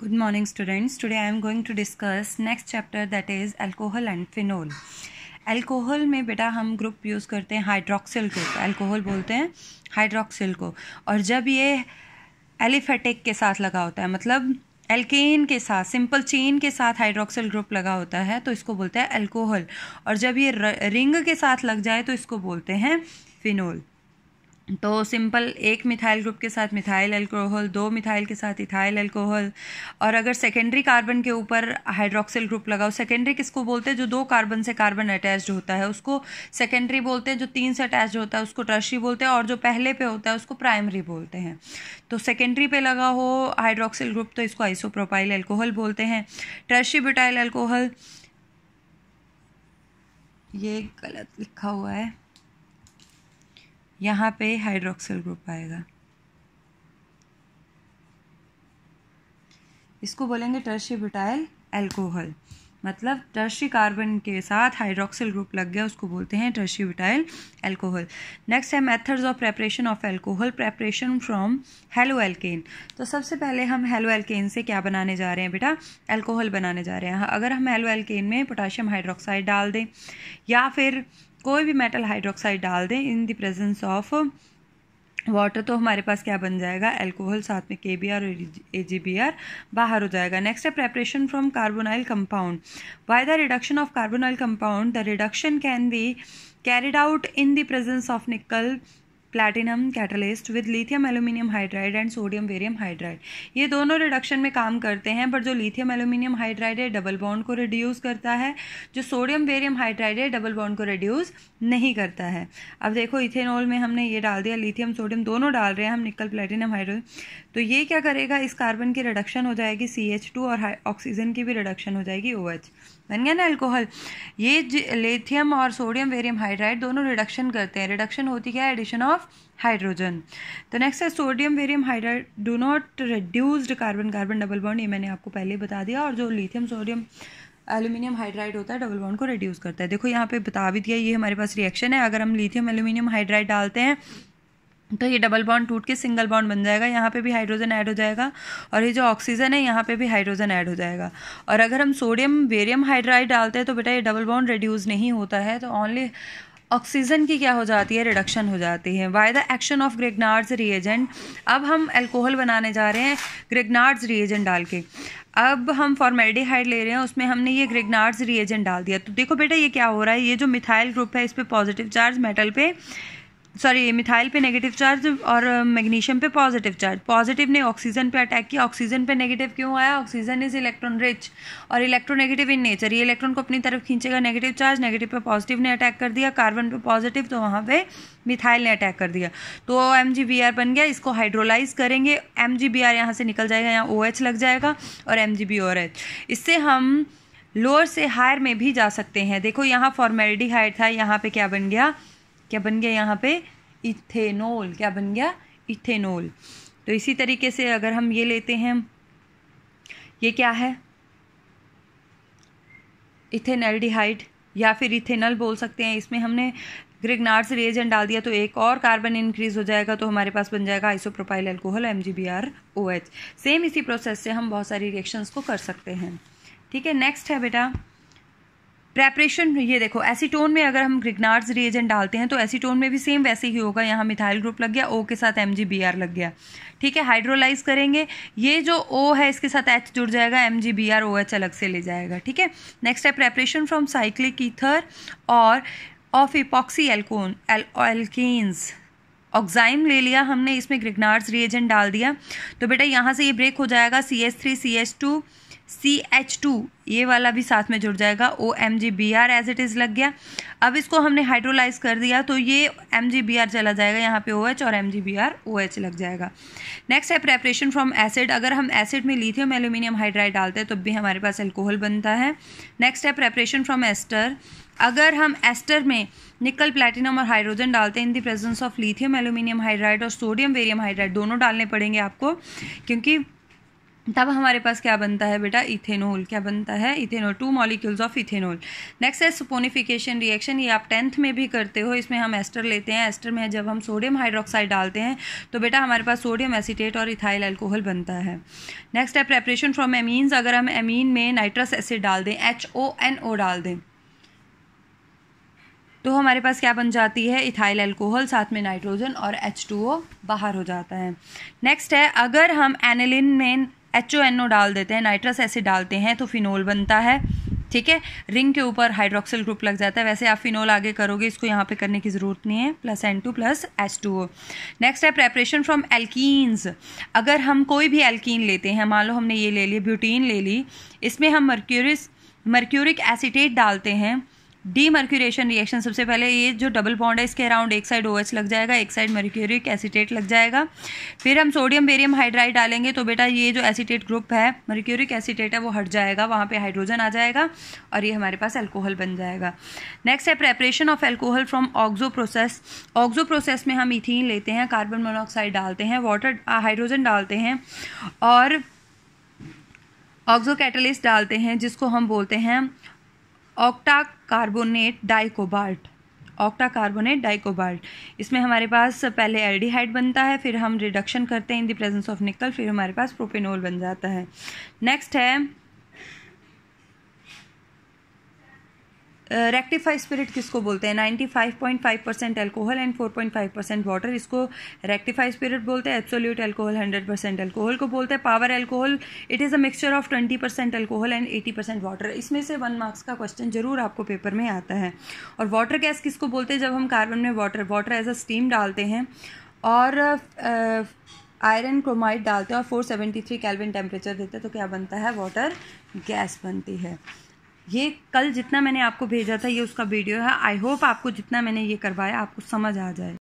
good morning students today I am going to discuss next chapter that is alcohol and phenol alcohol में बेटा हम group use करते हैं hydroxyl group alcohol बोलते हैं hydroxyl को और जब ये एलिफेटिक के साथ लगा होता है मतलब एल्केन के साथ सिंपल चेन के साथ हाइड्रोक्सिल ग्रुप लगा होता है तो इसको बोलते हैं अल्कोहल और जब ये रिंग के साथ लग जाए तो इसको बोलते हैं फिनोल तो सिंपल एक मिथाइल ग्रुप के साथ मिथाइल अल्कोहल दो मिथाइल के साथ इथाइल अल्कोहल और अगर सेकेंडरी कार्बन के ऊपर हाइड्रोक्सिल ग्रुप लगाओ सेकेंडरी किसको बोलते हैं जो दो कार्बन से कार्बन अटैच्ड होता है उसको सेकेंडरी बोलते हैं जो तीन से अटैच होता है उसको टर्शरी बोलते हैं और जो पहले पे होता है उसको प्राइमरी बोलते हैं तो सेकेंडरी पे लगा हो हाइड्रोक्सिल ग्रुप तो इसको आइसोप्रोपाइल अल्कोहल बोलते हैं टर्शी ब्यूटाइल अल्कोहल ये गलत लिखा हुआ है यहाँ पे हाइड्रोक्सिल ग्रुप आएगा इसको बोलेंगे टर्शी ब्यूटाइल एल्कोहल मतलब टर्शी कार्बन के साथ हाइड्रोक्सिल ग्रुप लग गया उसको बोलते हैं टर्शी ब्यूटाइल एल्कोहल नेक्स्ट है methods of preparation of alcohol preparation from halo alkane तो सबसे पहले हम हेलो एल्केन से क्या बनाने जा रहे हैं बेटा एल्कोहल बनाने जा रहे हैं हाँ, अगर हम हेलो एल्केन में पोटाशियम हाइड्रोक्साइड डाल दें या फिर कोई भी मेटल हाइड्रोक्साइड डाल दें in the presence of water तो हमारे पास क्या बन जाएगा एल्कोहल साथ में के बी आर और ए जी बी आर बाहर हो जाएगा नेक्स्ट है preparation from carbonyl compound by the reduction of carbonyl compound the reduction can be carried out in the presence of nickel platinum catalyst with lithium aluminium hydride and sodium barium hydride ये दोनों reduction में काम करते हैं पर जो lithium aluminium hydride है double bond को रिड्यूस करता है जो सोडियम वेरियम हाइड्राइड है डबल बॉन्ड को रिड्यूस नहीं करता है अब देखो इथेनॉल में हमने ये डाल दिया लिथियम सोडियम दोनों डाल रहे हैं हम निकल प्लेटिनम हाइड्रोजन तो ये क्या करेगा इस कार्बन की रिडक्शन हो जाएगी सी एच टू और ऑक्सीजन की भी रिडक्शन हो जाएगी ओ एच बन गया ना अल्कोहल ये लिथियम और सोडियम वेरियम हाइड्राइड दोनों रिडक्शन करते हैं रिडक्शन होती क्या है एडिशन ऑफ हाइड्रोजन तो नेक्स्ट है sodium barium hydride do not reduced carbon carbon double bond ये मैंने आपको पहले बता दिया और जो लिथियम सोडियम एल्यूमिनियम हाइड्राइड होता है डबल बॉन्ड को रिड्यूस करता है देखो यहाँ पे बता भी दिया ये हमारे पास रिएक्शन है अगर हम लिथियम एल्यूमिनियम हाइड्राइड डालते हैं तो ये डबल बॉन्ड टूट के सिंगल बॉन्ड बन जाएगा यहाँ पे भी हाइड्रोजन ऐड हो जाएगा और ये जो ऑक्सीजन है यहाँ पे भी हाइड्रोजन ऐड हो जाएगा और अगर हम सोडियम वेरियम हाइड्राइड डालते हैं तो बेटा ये डबल बॉन्ड रिड्यूस नहीं होता है तो ओनली ऑक्सीजन की क्या हो जाती है रिडक्शन हो जाती है by the action of Grignard's reagent अब हम अल्कोहल बनाने जा रहे हैं ग्रेगनार्ड्स रिएजेंट डाल के अब हम फॉर्मेल्डिहाइड ले रहे हैं उसमें हमने ये ग्रेगनार्ड्स रिएजेंट डाल दिया तो देखो बेटा ये क्या हो रहा है ये जो मिथाइल ग्रुप है इस पर पॉजिटिव चार्ज मेटल पर सॉरी मिथाइल पे नेगेटिव चार्ज और मैग्नीशियम uh, पे पॉजिटिव चार्ज पॉजिटिव ने ऑक्सीजन पे अटैक किया ऑक्सीजन पे नेगेटिव क्यों आया ऑक्सीजन इज इलेक्ट्रॉन रिच और इलेक्ट्रोनेगेटिव इन नेचर ये इलेक्ट्रॉन को अपनी तरफ खींचेगा नेगेटिव चार्ज नेगेटिव पे पॉजिटिव ने अटैक कर दिया कार्बन पे पॉजिटिव तो वहाँ पे मिथाइल ने अटैक कर दिया तो एम जी बी आर बन गया इसको हाइड्रोलाइज करेंगे एम जी बी आर यहाँ से निकल जाएगा यहाँ ओ एच लग जाएगा और एम जी बी एच इससे हम लोअर से हायर में भी जा सकते हैं देखो यहाँ फॉर्मेलिटी हाइट था यहाँ पे क्या बन गया क्या बन गया यहाँ पे इथेनॉल क्या बन गया इथेनॉल तो इसी तरीके से अगर हम ये लेते हैं ये क्या है इथेनल्डिहाइड या फिर इथेनल बोल सकते हैं इसमें हमने ग्रिगनार्स रिएजेंट डाल दिया तो एक और कार्बन इंक्रीज हो जाएगा तो हमारे पास बन जाएगा isopropyl alcohol M G B R O H same इसी प्रोसेस से हम बहुत सारी रिएक्शंस को कर सकते हैं ठीक है नेक्स्ट है बेटा प्रेपरेशन ये देखो एसीटोन में अगर हम ग्रिगनार्ड्स रिएजेंट डालते हैं तो एसीटोन में भी सेम वैसे ही होगा यहाँ मिथाइल ग्रुप लग गया ओ के साथ एम लग गया ठीक है हाइड्रोलाइज करेंगे ये जो ओ है इसके साथ एच जुड़ जाएगा M G B R O H अलग से ले जाएगा ठीक है नेक्स्ट है प्रेपरेशन फ्रॉम साइक्लिक ईथर और of epoxy alkane alkenes oxime ले लिया हमने इसमें ग्रिगनार्ड्स रिएजेंट डाल दिया तो बेटा यहाँ से ये ब्रेक हो जाएगा C S three C S two C H two ये वाला भी साथ में जुड़ जाएगा O M G B R as it is लग गया अब इसको हमने हाइड्रोलाइज कर दिया तो ये एम जी बी आर चला जाएगा यहाँ पे ओ OH एच और M G B R O H लग जाएगा नेक्स्ट है प्रेपरेशन फ्रॉम एसिड अगर हम एसिड में लिथियम एल्यूमिनियम हाइड्राइड डालते हैं तब तो भी हमारे पास एल्कोहल बनता है नेक्स्ट है प्रेपरेशन फ्रॉम एस्टर अगर हम एस्टर में निकल प्लैटिनम और हाइड्रोजन डालते हैं in the presence of lithium aluminium hydride और सोडियम वेरियम हाइड्राइड दोनों डालने पड़ेंगे आपको क्योंकि तब हमारे पास क्या बनता है बेटा इथेनॉल क्या बनता है ethanol two molecules of ethanol next है सुपोनिफिकेशन रिएक्शन ये आप टेंथ में भी करते हो इसमें हम एस्टर लेते हैं एस्टर में जब हम सोडियम हाइड्रोक्साइड डालते हैं तो बेटा हमारे पास सोडियम एसीटेट और इथाइल एल्कोहल बनता है नेक्स्ट है प्रेपरेशन फ्रॉम एमीन्स अगर हम एमीन में नाइट्रस एसिड डाल दें एच ओ एन ओ डाल दें तो हमारे पास क्या बन जाती है इथाइल एल्कोहल साथ में नाइट्रोजन और एच टू ओ बाहर हो जाता है नेक्स्ट है अगर हम एनिलिन में एच ओ एन ओ डाल देते हैं नाइट्रस एसिड डालते हैं तो फिनोल बनता है ठीक है रिंग के ऊपर हाइड्रोक्सिल ग्रुप लग जाता है वैसे आप फिनोल आगे करोगे इसको यहाँ पे करने की ज़रूरत नहीं है plus N two plus H two O next है प्रेपरेशन फ्रॉम एल्कीन्स अगर हम कोई भी एल्कीन लेते हैं मान लो हमने ये ले लिया ब्यूटीन ले ली इसमें हम मर्क्यूरिस मर्क्यूरिक एसिटेट डालते हैं डी मर्क्यूरेशन रिएक्शन सबसे पहले ये जो डबल बॉन्ड है इसके अराउंड एक साइड ओएच लग जाएगा एक साइड मर्क्यूरिक एसिटेट लग जाएगा फिर हम सोडियम बेरियम हाइड्राइड डालेंगे तो बेटा ये जो एसिटेट ग्रुप है मर्क्यूरिक एसिटेट है वो हट जाएगा वहाँ पे हाइड्रोजन आ जाएगा और ये हमारे पास एल्कोहल बन जाएगा नेक्स्ट है preparation of alcohol from oxo process oxo process में हम इथीन लेते हैं कार्बन मोनोऑक्साइड डालते हैं वाटर हाइड्रोजन डालते हैं और ऑक्जो कैटलिस्ट डालते हैं जिसको हम बोलते हैं octa carbonate dicobalt octa carbonate dicobalt इसमें हमारे पास पहले एल्डिहाइड बनता है फिर हम रिडक्शन करते हैं इन द प्रेजेंस ऑफ निकल फिर हमारे पास प्रोपेनोल बन जाता है नेक्स्ट है रेक्टिफाइड स्पिरिट किसको बोलते हैं 95.5 percent alcohol and 4.5 percent water इसको रेक्टिफाइड स्पिरिट बोलते हैं एब्सोल्यूट एल्कोहल 100 परसेंट एल्कोहल को बोलते हैं power alcohol it is a mixture of 20 percent alcohol and 80 percent water इसमें से वन मार्क्स का क्वेश्चन जरूर आपको पेपर में आता है और वाटर गैस किसको बोलते हैं जब हम कार्बन में water water as a steam डालते हैं और आयरन क्रोमाइड डालते हैं और 473 केल्विन टेम्परेचर देते हैं तो क्या बनता है वाटर गैस बनती है ये कल जितना मैंने आपको भेजा था ये उसका वीडियो है आई होप आपको जितना मैंने ये करवाया आपको समझ आ जाए